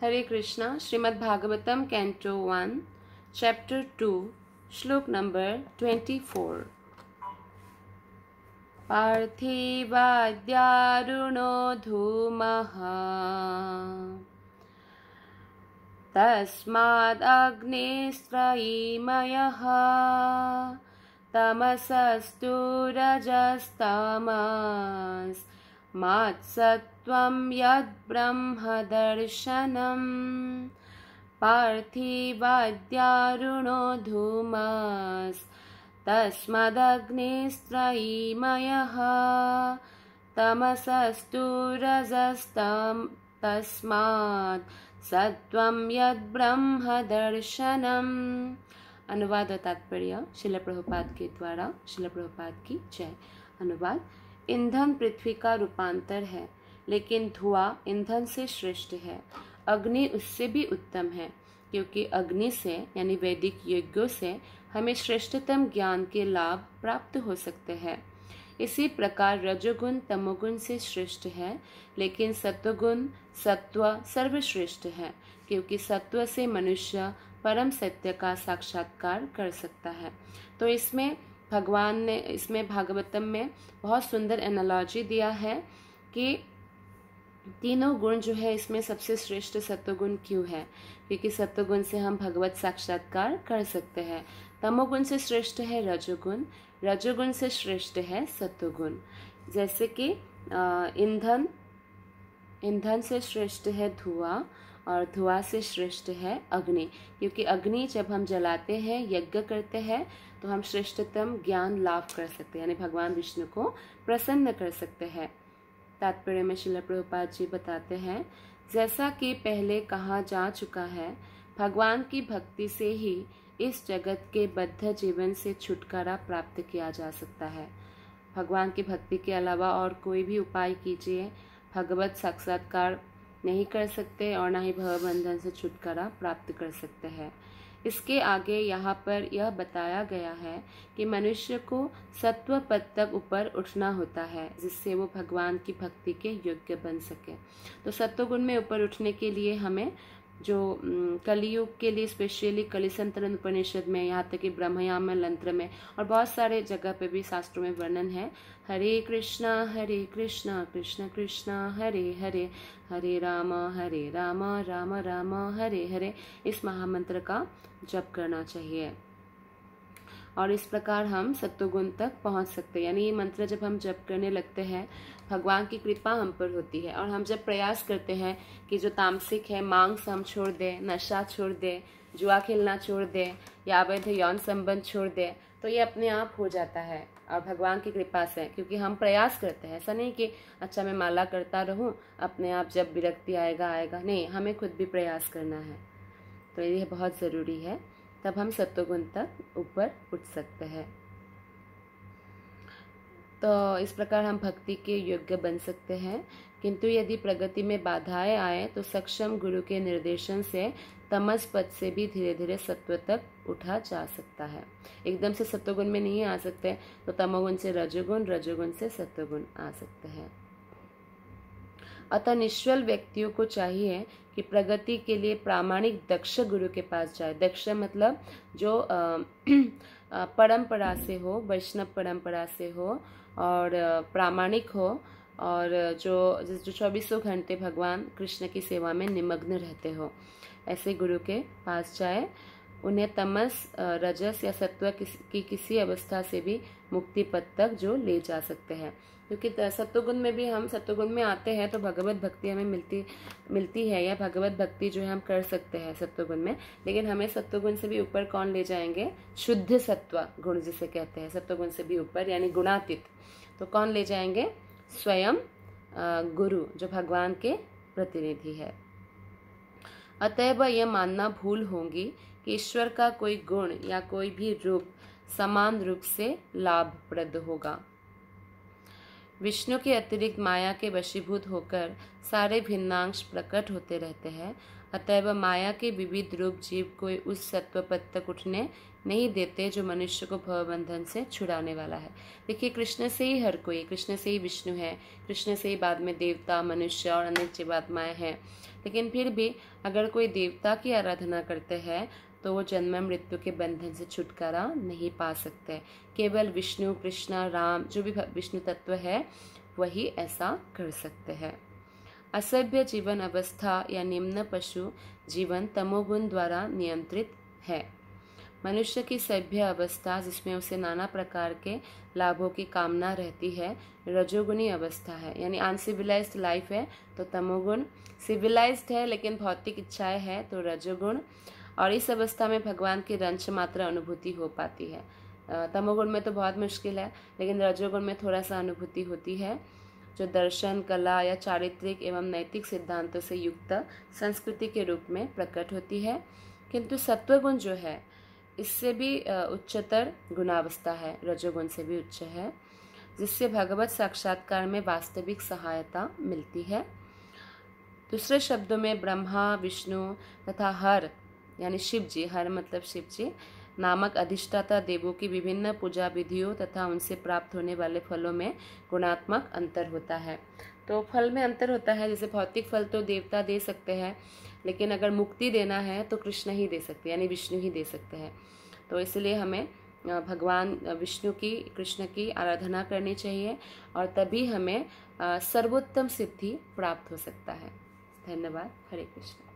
हरे Krishna Shrimad Bhagavatam canto one chapter two श्लोक number twenty four पार्थिवाद्यारुणो धूम तस्मादग्निस्त्रयीमयः तमसस्तु रजस्तमस् मात्सत्वं यद्ब्रह्मदर्शनम् पार्थिवाद्यारुणो धूमस् तस्मदग्नेयीमयः तमसस्तु रजस्तस्मात् सत्वं यद् ब्रह्म दर्शनम् अनुवाद तात्पर्य शिलप्रभुपादकी द्वारा शिलप्रभुपादकी च अनुवाद ईंधन पृथ्वी का रूपांतर है लेकिन धुआं ईंधन से श्रेष्ठ है अग्नि उससे भी उत्तम है क्योंकि अग्नि से यानी वैदिक यज्ञों से हमें श्रेष्ठतम ज्ञान के लाभ प्राप्त हो सकते हैं इसी प्रकार रजोगुण तमोगुण से श्रेष्ठ है लेकिन सत्वगुण सत्व सर्वश्रेष्ठ है क्योंकि सत्व से मनुष्य परम सत्य का साक्षात्कार कर सकता है तो इसमें भगवान ने इसमें भागवतम में बहुत सुंदर एनालॉजी दिया है कि तीनों गुण जो है इसमें सबसे श्रेष्ठ सत्वगुण क्यों है क्योंकि सत्वगुण से हम भगवत साक्षात्कार कर सकते हैं तमोगुण से श्रेष्ठ है रजोगुण रजोगुण से श्रेष्ठ है सत्वगुण जैसे कि ईंधन ईंधन से श्रेष्ठ है धुआं और धुआं से श्रेष्ठ है अग्नि क्योंकि अग्नि जब हम जलाते हैं यज्ञ करते हैं तो हम श्रेष्ठतम ज्ञान लाभ कर सकते हैं यानी भगवान विष्णु को प्रसन्न कर सकते हैं तात्पर्य में शिला प्रभुपाद जी बताते हैं जैसा कि पहले कहा जा चुका है भगवान की भक्ति से ही इस जगत के बद्ध जीवन से छुटकारा प्राप्त किया जा सकता है भगवान की भक्ति के अलावा और कोई भी उपाय कीजिए भगवत साक्षात्कार नहीं कर सकते और ना ही भवबंधन से छुटकारा प्राप्त कर सकते हैं इसके आगे यहाँ पर यह बताया गया है कि मनुष्य को सत्व पद तक ऊपर उठना होता है जिससे वो भगवान की भक्ति के योग्य बन सके तो सत्वगुण में ऊपर उठने के लिए हमें जो कलयुग के लिए स्पेशली कलिसंतरन उपनिषद में यहाँ तक कि ब्रह्मयाम लंत्र में और बहुत सारे जगह पे भी शास्त्रों में वर्णन है हरे कृष्णा हरे कृष्णा कृष्ण कृष्णा हरे हरे हरे राम हरे राम राम राम हरे हरे इस महामंत्र का जप करना चाहिए और इस प्रकार हम सत्वगुण तक पहुंच सकते हैं यानी ये मंत्र जब हम जप करने लगते हैं भगवान की कृपा हम पर होती है और हम जब प्रयास करते हैं कि जो तामसिक है मांग हम छोड़ दें नशा छोड़ दें जुआ खेलना छोड़ दें या अवैध यौन संबंध छोड़ दें तो ये अपने आप हो जाता है और भगवान की कृपा से क्योंकि हम प्रयास करते हैं ऐसा नहीं कि अच्छा मैं माला करता रहूं अपने आप जब विरक्ति आएगा आएगा नहीं हमें खुद भी प्रयास करना है तो ये बहुत ज़रूरी है तब हम सत्वगुण तक ऊपर उठ सकते हैं तो इस प्रकार हम भक्ति के योग्य बन सकते हैं किंतु यदि प्रगति में बाधाएं आए तो सक्षम गुरु के निर्देशन से तमस पद से भी धीरे धीरे सत्व तक उठा जा सकता है एकदम से सत्वगुण में नहीं आ सकते तो तमोगुण से रजोगुण रजोगुण से सत्वगुण आ सकते हैं अतः निश्चल व्यक्तियों को चाहिए कि प्रगति के लिए प्रामाणिक दक्ष गुरु के पास जाए दक्ष मतलब जो परंपरा से हो वैष्णव परंपरा से हो और प्रामाणिक हो और जो जो चौबीसों घंटे भगवान कृष्ण की सेवा में निमग्न रहते हो ऐसे गुरु के पास जाए उन्हें तमस रजस या सत्व किस, की किसी अवस्था से भी मुक्ति पद तक जो ले जा सकते हैं क्योंकि सत्वगुण में भी हम सत्वगुण में आते हैं तो भगवत भक्ति हमें मिलती मिलती है या भगवत भक्ति जो है हम कर सकते हैं सत्वगुण में लेकिन हमें सत्वगुण से भी ऊपर कौन ले जाएंगे शुद्ध सत्व गुण जिसे कहते हैं सत्वगुण से भी ऊपर यानी गुणातीत तो कौन ले जाएंगे स्वयं गुरु जो भगवान के प्रतिनिधि है अतएव यह मानना भूल होंगी ईश्वर का कोई गुण या कोई भी रूप समान रूप से लाभप्रद होगा विष्णु के अतिरिक्त माया के वशीभूत होकर सारे भिन्नांश प्रकट होते रहते हैं अतएव माया के विविध रूप जीव को उस सत्व पद तक उठने नहीं देते जो मनुष्य को भवबंधन से छुड़ाने वाला है देखिए कृष्ण से ही हर कोई कृष्ण से ही विष्णु है कृष्ण से ही बाद में देवता मनुष्य और अन्य जीवात्माएं हैं लेकिन फिर भी अगर कोई देवता की आराधना करते हैं तो वो जन्म मृत्यु के बंधन से छुटकारा नहीं पा सकते केवल विष्णु कृष्णा राम जो भी विष्णु तत्व है वही ऐसा कर सकते हैं असभ्य जीवन अवस्था या निम्न पशु जीवन तमोगुण द्वारा नियंत्रित है मनुष्य की सभ्य अवस्था जिसमें उसे नाना प्रकार के लाभों की कामना रहती है रजोगुणी अवस्था है यानी अनसिविलाइज लाइफ है तो तमोगुण सिविलाइज्ड है लेकिन भौतिक इच्छाएं हैं तो रजोगुण और इस अवस्था में भगवान की रंश मात्र अनुभूति हो पाती है तमोगुण में तो बहुत मुश्किल है लेकिन रजोगुण में थोड़ा सा अनुभूति होती है जो दर्शन कला या चारित्रिक एवं नैतिक सिद्धांतों से युक्त संस्कृति के रूप में प्रकट होती है किंतु सत्वगुण जो है इससे भी उच्चतर गुणावस्था है रजोगुण से भी उच्च है जिससे भगवत साक्षात्कार में वास्तविक सहायता मिलती है दूसरे शब्दों में ब्रह्मा विष्णु तथा हर यानी शिव जी हर मतलब शिव जी नामक अधिष्ठाता देवों की विभिन्न पूजा विधियों तथा उनसे प्राप्त होने वाले फलों में गुणात्मक अंतर होता है तो फल में अंतर होता है जैसे भौतिक फल तो देवता दे सकते हैं लेकिन अगर मुक्ति देना है तो कृष्ण ही दे सकते यानी विष्णु ही दे सकते हैं तो इसलिए हमें भगवान विष्णु की कृष्ण की आराधना करनी चाहिए और तभी हमें सर्वोत्तम सिद्धि प्राप्त हो सकता है धन्यवाद हरे कृष्ण